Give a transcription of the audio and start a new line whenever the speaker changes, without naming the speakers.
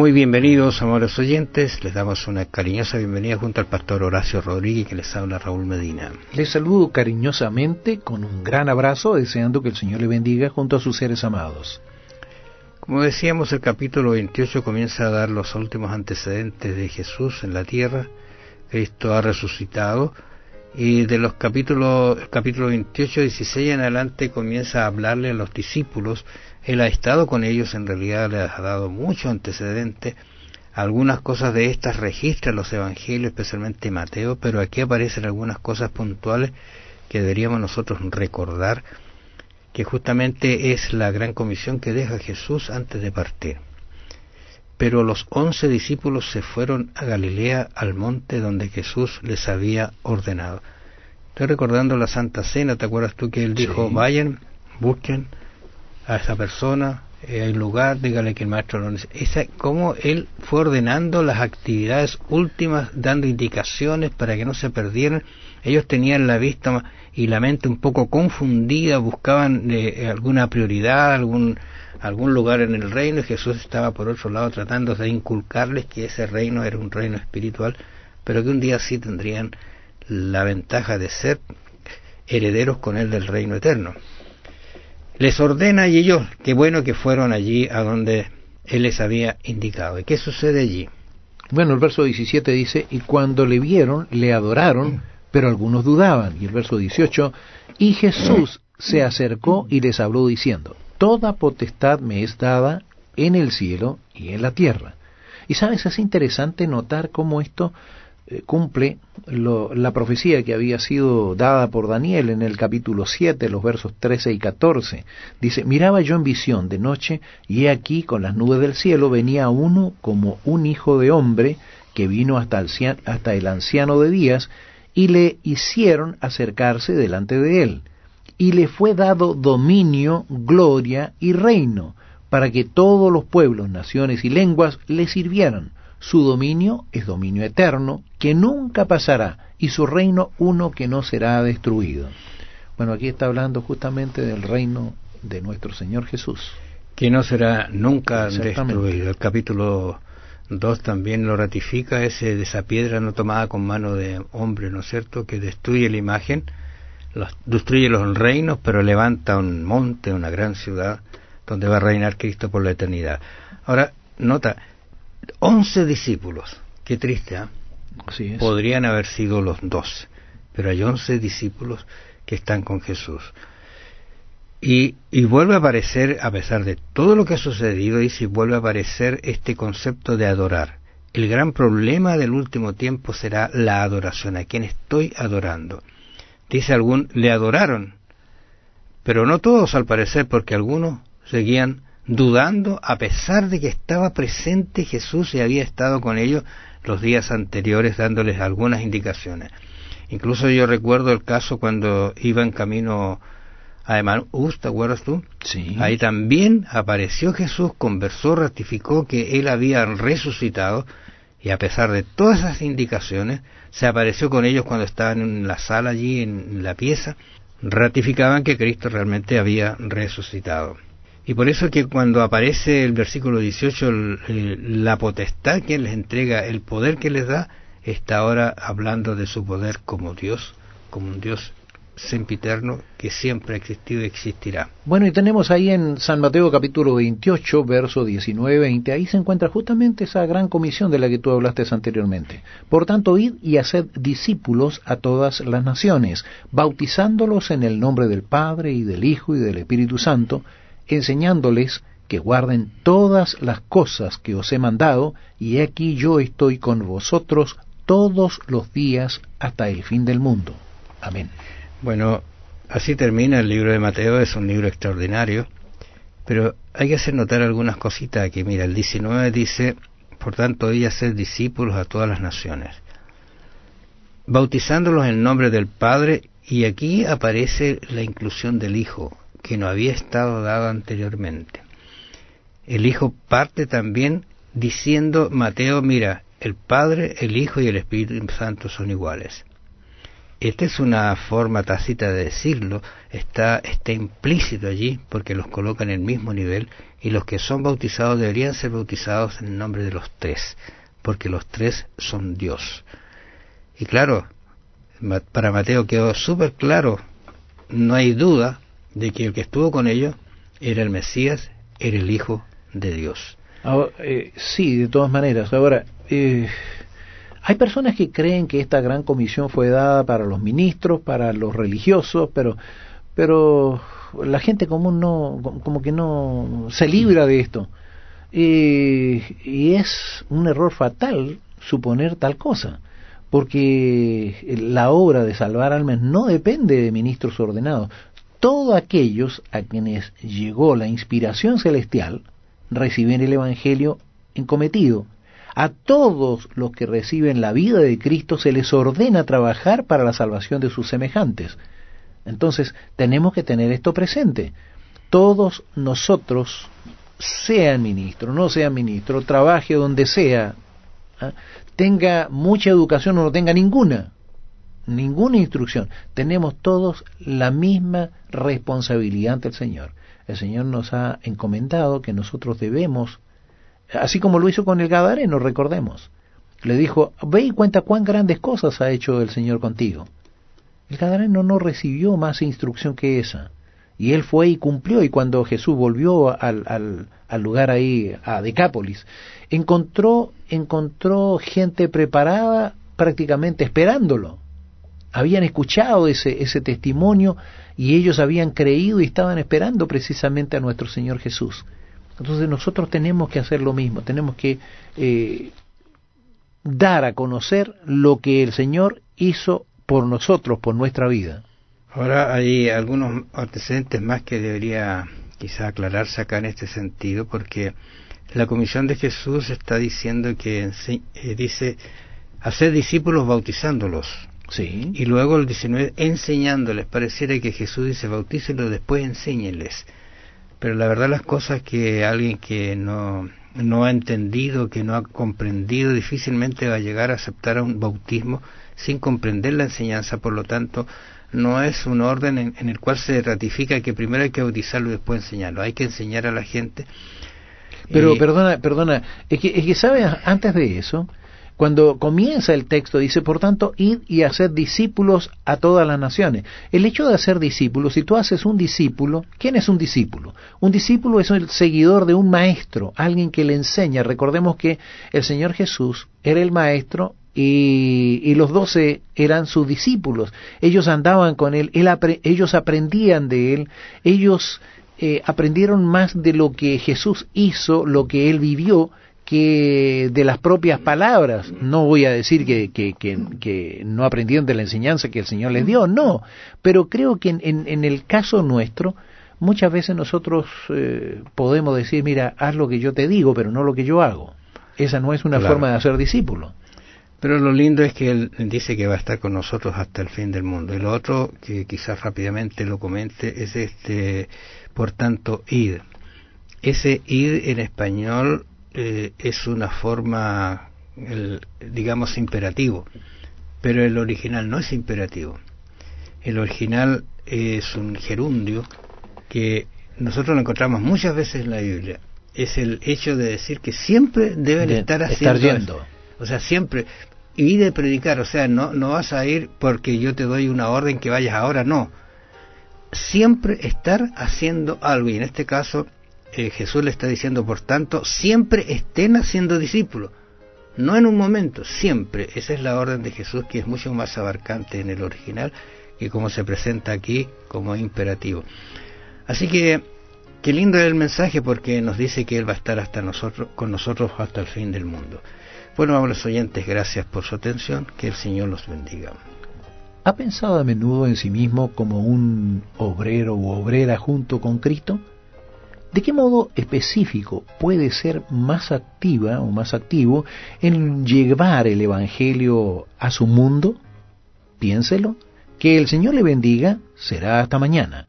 Muy bienvenidos, amados oyentes. Les damos una cariñosa bienvenida junto al pastor Horacio Rodríguez que les habla Raúl Medina. Les saludo cariñosamente con un gran abrazo,
deseando que el Señor le bendiga junto a sus seres amados.
Como decíamos, el capítulo 28 comienza a dar los últimos antecedentes de Jesús en la tierra. Cristo ha resucitado y de los capítulos, capítulo 28, 16 en adelante comienza a hablarle a los discípulos él ha estado con ellos, en realidad le ha dado mucho antecedente. Algunas cosas de estas registran los evangelios, especialmente Mateo, pero aquí aparecen algunas cosas puntuales que deberíamos nosotros recordar, que justamente es la gran comisión que deja Jesús antes de partir. Pero los once discípulos se fueron a Galilea, al monte donde Jesús les había ordenado. Estoy recordando la Santa Cena, ¿te acuerdas tú que él dijo, vayan, busquen a esa persona, en eh, lugar, dígale que el maestro lo necesita. Cómo él fue ordenando las actividades últimas, dando indicaciones para que no se perdieran. Ellos tenían la vista y la mente un poco confundida, buscaban eh, eh, alguna prioridad, algún, algún lugar en el reino. Y Jesús estaba por otro lado tratando de inculcarles que ese reino era un reino espiritual, pero que un día sí tendrían la ventaja de ser herederos con él del reino eterno les ordena y ellos, qué bueno que fueron allí a donde él les había indicado. ¿Y qué sucede allí? Bueno, el verso 17 dice, y cuando le vieron,
le adoraron, mm. pero algunos dudaban. Y el verso 18, y Jesús se acercó y les habló diciendo, toda potestad me es dada en el cielo y en la tierra. Y sabes, es interesante notar cómo esto eh, cumple la profecía que había sido dada por Daniel en el capítulo 7, los versos 13 y 14. Dice, miraba yo en visión de noche y he aquí con las nubes del cielo venía uno como un hijo de hombre que vino hasta hasta el anciano de días y le hicieron acercarse delante de él. Y le fue dado dominio, gloria y reino para que todos los pueblos, naciones y lenguas le sirvieran su dominio es dominio eterno, que nunca pasará, y su reino uno que no será destruido. Bueno, aquí está hablando justamente del reino de nuestro Señor Jesús.
Que no será nunca destruido. El capítulo 2 también lo ratifica, ese de esa piedra no tomada con mano de hombre, ¿no es cierto?, que destruye la imagen, destruye los reinos, pero levanta un monte, una gran ciudad, donde va a reinar Cristo por la eternidad. Ahora, nota, 11 discípulos. Qué triste, ¿ah? Podrían haber sido los 12, pero hay 11 discípulos que están con Jesús. Y, vuelve a aparecer, a pesar de todo lo que ha sucedido, y si vuelve a aparecer este concepto de adorar. El gran problema del último tiempo será la adoración, a quien estoy adorando. Dice algún, le adoraron, pero no todos al parecer, porque algunos seguían dudando a pesar de que estaba presente Jesús y había estado con ellos los días anteriores dándoles algunas indicaciones. Incluso yo recuerdo el caso cuando iba en camino a Emmaus ¿te acuerdas tú? Sí. Ahí también apareció Jesús, conversó, ratificó que él había resucitado y a pesar de todas esas indicaciones, se apareció con ellos cuando estaban en la sala allí, en la pieza, ratificaban que Cristo realmente había resucitado. Y por eso que cuando aparece el versículo 18, eh, la potestad que les entrega, el poder que les da, está ahora hablando de su poder como Dios, como un Dios sempiterno que siempre ha existido y existirá.
Bueno, y tenemos ahí en San Mateo capítulo 28, verso 19, 20, ahí se encuentra justamente esa gran comisión de la que tú hablaste anteriormente. Por tanto, id y haced discípulos a todas las naciones, bautizándolos en el nombre del Padre y del Hijo y del Espíritu Santo, enseñándoles que guarden todas las cosas que os he mandado, y aquí yo estoy con vosotros todos los días hasta el fin del mundo.
Amén. Bueno, así termina el libro de Mateo, es un libro extraordinario, pero hay que hacer notar algunas cositas aquí. Mira, el 19 dice, por tanto, y ser discípulos a todas las naciones, bautizándolos en nombre del Padre, y aquí aparece la inclusión del Hijo que no había estado dado anteriormente. El Hijo parte también diciendo, Mateo, mira, el Padre, el Hijo y el Espíritu Santo son iguales. Esta es una forma tácita de decirlo, está, está implícito allí porque los coloca en el mismo nivel y los que son bautizados deberían ser bautizados en el nombre de los tres, porque los tres son Dios. Y claro, para Mateo quedó súper claro, no hay duda de que el que estuvo con ellos era el Mesías, era el Hijo de Dios.
Eh, sí, de todas maneras. Ahora, eh, hay personas que creen que esta gran comisión fue dada para los ministros, para los religiosos, pero, pero la gente común no, como que no se libra de esto. Eh, y es un error fatal suponer tal cosa, porque la obra de salvar almas no depende de ministros ordenados, todos aquellos a quienes llegó la inspiración celestial reciben el Evangelio encometido. A todos los que reciben la vida de Cristo se les ordena trabajar para la salvación de sus semejantes. Entonces tenemos que tener esto presente. Todos nosotros, sean ministro, no sean ministro, trabaje donde sea, ¿ah? tenga mucha educación o no tenga ninguna, ninguna instrucción. Tenemos todos la misma responsabilidad ante el Señor. El Señor nos ha encomendado que nosotros debemos, así como lo hizo con el Gadareno, recordemos. Le dijo, ve y cuenta cuán grandes cosas ha hecho el Señor contigo. El Gadareno no recibió más instrucción que esa. Y él fue y cumplió, y cuando Jesús volvió al, al lugar ahí, a Decápolis, encontró, encontró gente preparada prácticamente esperándolo habían escuchado ese, ese testimonio y ellos habían creído y estaban esperando precisamente a nuestro Señor Jesús. Entonces nosotros tenemos que hacer lo mismo, tenemos que eh, dar a conocer lo que el Señor hizo por nosotros, por nuestra vida.
Ahora hay algunos antecedentes más que debería quizá aclararse acá en este sentido, porque la comisión de Jesús está diciendo que eh, dice hacer discípulos bautizándolos, Sí. Y luego el 19, enseñándoles, pareciera que Jesús dice, bautícelos, después enséñeles... Pero la verdad las cosas que alguien que no, no ha entendido, que no ha comprendido, difícilmente va a llegar a aceptar un bautismo sin comprender la enseñanza. Por lo tanto, no es un orden en, el cual se ratifica que primero hay que bautizarlo y después enseñarlo. Hay que enseñar a la gente. Pero perdona, perdona,
es que, es que sabes, antes de eso, cuando comienza el texto dice, por tanto, id y hacer discípulos a todas las naciones. El hecho de hacer discípulos, si tú haces un discípulo, ¿quién es un discípulo? Un discípulo es el seguidor de un maestro, alguien que le enseña. Recordemos que el Señor Jesús era el maestro y, los doce eran sus discípulos. Ellos andaban con él, ellos aprendían de él, ellos eh, aprendieron más de lo que Jesús hizo, lo que él vivió, que de las propias palabras. No voy a decir que, que, no aprendieron de la enseñanza que el Señor les dio, no, pero creo que en, en, el caso nuestro, muchas veces nosotros eh, podemos decir, mira, haz lo que yo te digo, pero no lo que yo hago. Esa no es una forma de
hacer discípulo. Pero lo lindo es que Él dice que va a estar con nosotros hasta el fin del mundo. El otro, que quizás rápidamente lo comente, es este, por tanto, ir Ese ir en español eh, es una forma, el, digamos, imperativo, pero el original no es imperativo. El original es un gerundio que nosotros lo encontramos muchas veces en la Biblia. Es el hecho de decir que siempre deben estar haciendo. O sea, siempre. Y de predicar, o sea, no, no vas a ir porque yo te doy una orden que vayas ahora, no. Siempre estar haciendo algo. Y en este caso, eh, Jesús le está diciendo, por tanto, siempre estén haciendo discípulos, no en un momento, siempre. Esa es la orden de Jesús que es mucho más abarcante en el original que como se presenta aquí como imperativo. Así que, qué lindo es el mensaje porque nos dice que Él va a estar hasta nosotros, con nosotros hasta el fin del mundo. Bueno, amables oyentes, gracias por su atención, que el Señor los bendiga.
¿Ha pensado a menudo en sí mismo como un obrero u obrera junto con Cristo? ¿De qué modo específico puede ser más activa o más activo en llevar el Evangelio a su mundo? Piénselo. Que el Señor le bendiga. Será hasta mañana.